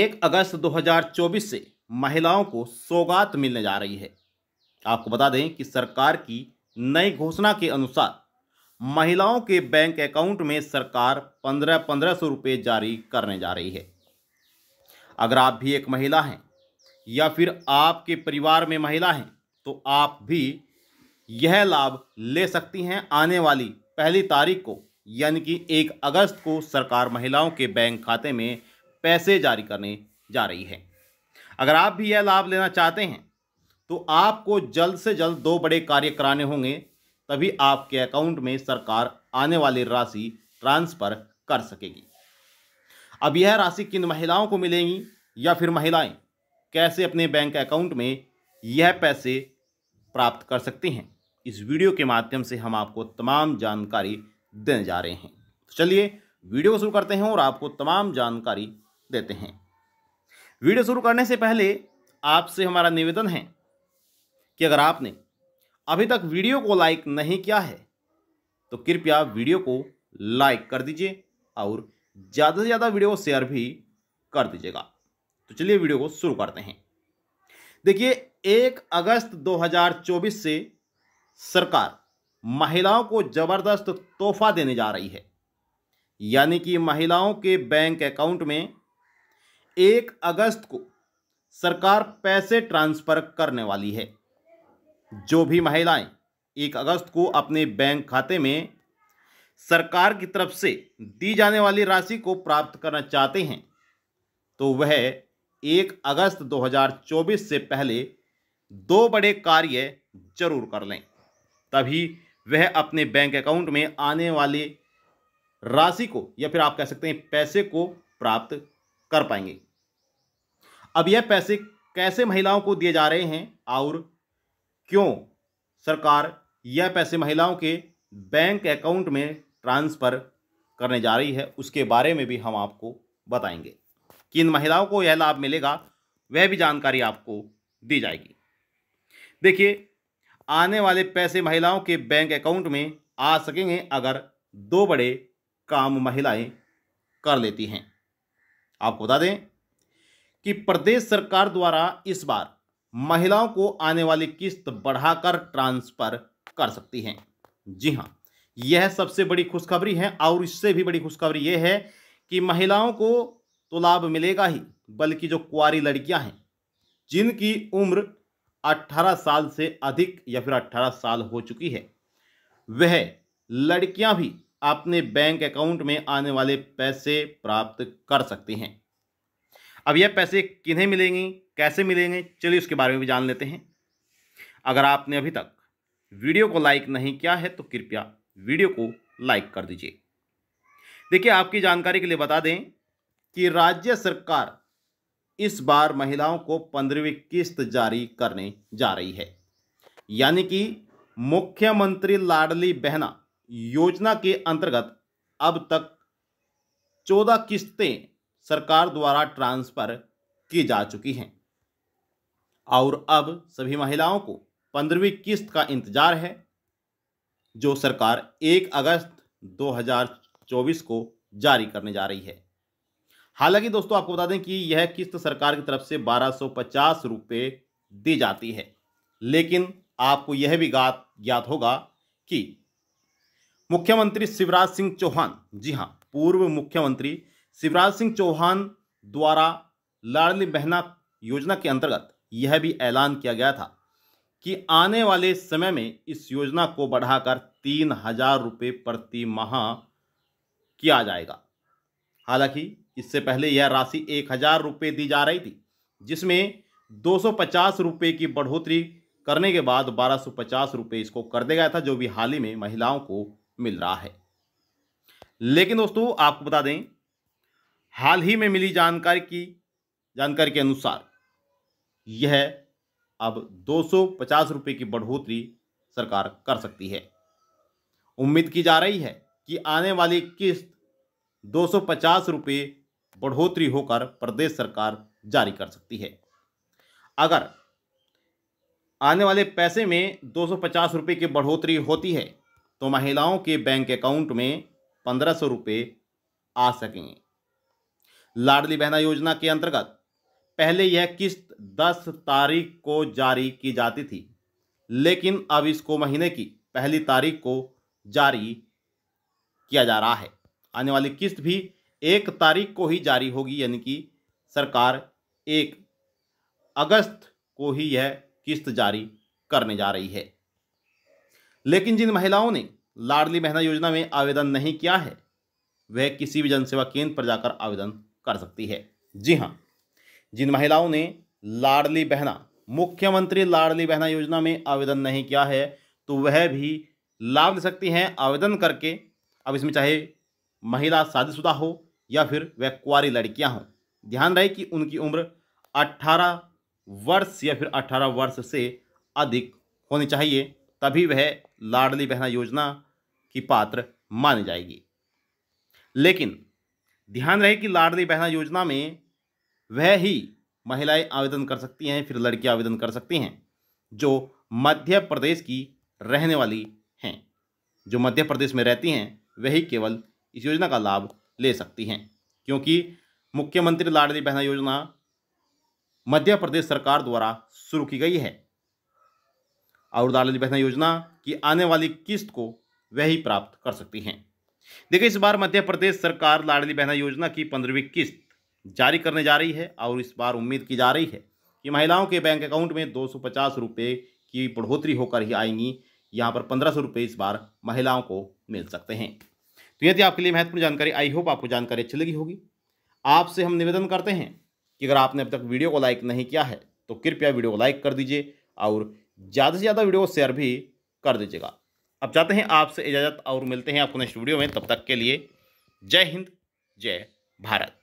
एक अगस्त 2024 से महिलाओं को सौगात मिलने जा रही है आपको बता दें कि सरकार की नई घोषणा के अनुसार महिलाओं के बैंक अकाउंट में सरकार पंद्रह पंद्रह सौ रुपये जारी करने जा रही है अगर आप भी एक महिला हैं या फिर आपके परिवार में महिला हैं तो आप भी यह लाभ ले सकती हैं आने वाली पहली तारीख को यानी कि एक अगस्त को सरकार महिलाओं के बैंक खाते में पैसे जारी करने जा रही है अगर आप भी यह लाभ लेना चाहते हैं तो आपको जल्द से जल्द दो बड़े कार्य कराने होंगे तभी आपके अकाउंट में सरकार आने वाली राशि ट्रांसफ़र कर सकेगी अब यह राशि किन महिलाओं को मिलेगी या फिर महिलाएं कैसे अपने बैंक अकाउंट में यह पैसे प्राप्त कर सकती हैं इस वीडियो के माध्यम से हम आपको तमाम जानकारी देने जा रहे हैं तो चलिए वीडियो शुरू करते हैं और आपको तमाम जानकारी देते हैं वीडियो शुरू करने से पहले आपसे हमारा निवेदन है कि अगर आपने अभी तक वीडियो को लाइक नहीं किया है तो कृपया वीडियो को लाइक कर दीजिए और ज़्यादा से ज़्यादा वीडियो को शेयर भी कर दीजिएगा तो चलिए वीडियो को शुरू करते हैं देखिए एक अगस्त 2024 से सरकार महिलाओं को ज़बरदस्त तोहफा देने जा रही है यानी कि महिलाओं के बैंक अकाउंट में एक अगस्त को सरकार पैसे ट्रांसफर करने वाली है जो भी महिलाएं एक अगस्त को अपने बैंक खाते में सरकार की तरफ से दी जाने वाली राशि को प्राप्त करना चाहते हैं तो वह एक अगस्त 2024 से पहले दो बड़े कार्य जरूर कर लें तभी वह अपने बैंक अकाउंट में आने वाली राशि को या फिर आप कह सकते हैं पैसे को प्राप्त कर पाएंगे अब यह पैसे कैसे महिलाओं को दिए जा रहे हैं और क्यों सरकार यह पैसे महिलाओं के बैंक अकाउंट में ट्रांसफ़र करने जा रही है उसके बारे में भी हम आपको बताएंगे कि इन महिलाओं को यह लाभ मिलेगा वह भी जानकारी आपको दी जाएगी देखिए आने वाले पैसे महिलाओं के बैंक अकाउंट में आ सकेंगे अगर दो बड़े काम महिलाएं कर लेती हैं आपको बता दें कि प्रदेश सरकार द्वारा इस बार महिलाओं को आने वाली किस्त बढ़ाकर ट्रांसफर कर सकती हैं जी हां यह सबसे बड़ी खुशखबरी है और इससे भी बड़ी खुशखबरी यह है कि महिलाओं को तो लाभ मिलेगा ही बल्कि जो कुआरी लड़कियां हैं जिनकी उम्र 18 साल से अधिक या फिर 18 साल हो चुकी है वह लड़कियां भी अपने बैंक अकाउंट में आने वाले पैसे प्राप्त कर सकते हैं अब यह पैसे किन्हें मिलेंगे कैसे मिलेंगे चलिए उसके बारे में भी जान लेते हैं अगर आपने अभी तक वीडियो को लाइक नहीं किया है तो कृपया वीडियो को लाइक कर दीजिए देखिए आपकी जानकारी के लिए बता दें कि राज्य सरकार इस बार महिलाओं को पंद्रहवीं किस्त जारी करने जा रही है यानी कि मुख्यमंत्री लाडली बहना योजना के अंतर्गत अब तक चौदह किस्तें सरकार द्वारा ट्रांसफ़र की जा चुकी हैं और अब सभी महिलाओं को पंद्रहवीं किस्त का इंतजार है जो सरकार एक अगस्त 2024 को जारी करने जा रही है हालांकि दोस्तों आपको बता दें कि यह किस्त सरकार की तरफ से बारह सौ पचास दी जाती है लेकिन आपको यह भी ज्ञात होगा कि मुख्यमंत्री शिवराज सिंह चौहान जी हाँ पूर्व मुख्यमंत्री शिवराज सिंह चौहान द्वारा लाडली बहना योजना के अंतर्गत यह भी ऐलान किया गया था कि आने वाले समय में इस योजना को बढ़ाकर तीन हजार रुपये प्रति माह किया जाएगा हालांकि इससे पहले यह राशि एक हजार रुपये दी जा रही थी जिसमें दो सौ पचास रुपये की बढ़ोतरी करने के बाद बारह सौ पचास रुपये इसको कर दिया गया था जो भी हाल ही में महिलाओं को मिल रहा है लेकिन दोस्तों आपको बता दें हाल ही में मिली जानकारी की जानकारी के अनुसार यह अब दो सौ की बढ़ोतरी सरकार कर सकती है उम्मीद की जा रही है कि आने वाली किस्त दो सौ बढ़ोतरी होकर प्रदेश सरकार जारी कर सकती है अगर आने वाले पैसे में दो सौ की बढ़ोतरी होती है तो महिलाओं के बैंक अकाउंट में पंद्रह सौ रुपये आ सकेंगे लाडली बहना योजना के अंतर्गत पहले यह किस्त दस तारीख को जारी की जाती थी लेकिन अब इसको महीने की पहली तारीख को जारी किया जा रहा है आने वाली किस्त भी एक तारीख को ही जारी होगी यानी कि सरकार एक अगस्त को ही यह किस्त जारी करने जा रही है लेकिन जिन महिलाओं ने लाडली बहना योजना में आवेदन नहीं किया है वह किसी भी जनसेवा केंद्र पर जाकर आवेदन कर सकती है जी हाँ जिन महिलाओं ने लाडली बहना मुख्यमंत्री लाडली बहना योजना में आवेदन नहीं किया है तो वह भी लाभ ले सकती हैं आवेदन करके अब इसमें चाहे महिला शादीशुदा हो या फिर वह कुआरी लड़कियां हों ध्यान रहे कि उनकी उम्र 18 वर्ष या फिर 18 वर्ष से अधिक होनी चाहिए तभी वह लाडली बहना योजना की पात्र मानी जाएगी लेकिन ध्यान रहे कि लाडली बहना योजना में वह ही महिलाएं आवेदन कर सकती हैं फिर लड़की आवेदन कर सकती हैं जो मध्य प्रदेश की रहने वाली हैं जो मध्य प्रदेश में रहती हैं वही केवल इस योजना का लाभ ले सकती हैं क्योंकि मुख्यमंत्री लाडली बहना योजना मध्य प्रदेश सरकार द्वारा शुरू की गई है और दाल बहना योजना की आने वाली किस्त को वह ही प्राप्त कर सकती हैं देखिए इस बार मध्य प्रदेश सरकार लाडली बहना योजना की पंद्रहवीं किस्त जारी करने जा रही है और इस बार उम्मीद की जा रही है कि महिलाओं के बैंक अकाउंट में दो सौ की बढ़ोतरी होकर ही आएंगी यहाँ पर पंद्रह सौ इस बार महिलाओं को मिल सकते हैं तो यदि आपके लिए महत्वपूर्ण जानकारी आई होप आपको जानकारी अच्छी लगी होगी आपसे हम निवेदन करते हैं कि अगर आपने अब तक वीडियो को लाइक नहीं किया है तो कृपया वीडियो को लाइक कर दीजिए और ज़्यादा से ज़्यादा वीडियो को शेयर भी कर दीजिएगा अब जाते हैं आपसे इजाज़त और मिलते हैं आपको नेक्स्ट वीडियो में तब तक के लिए जय हिंद जय भारत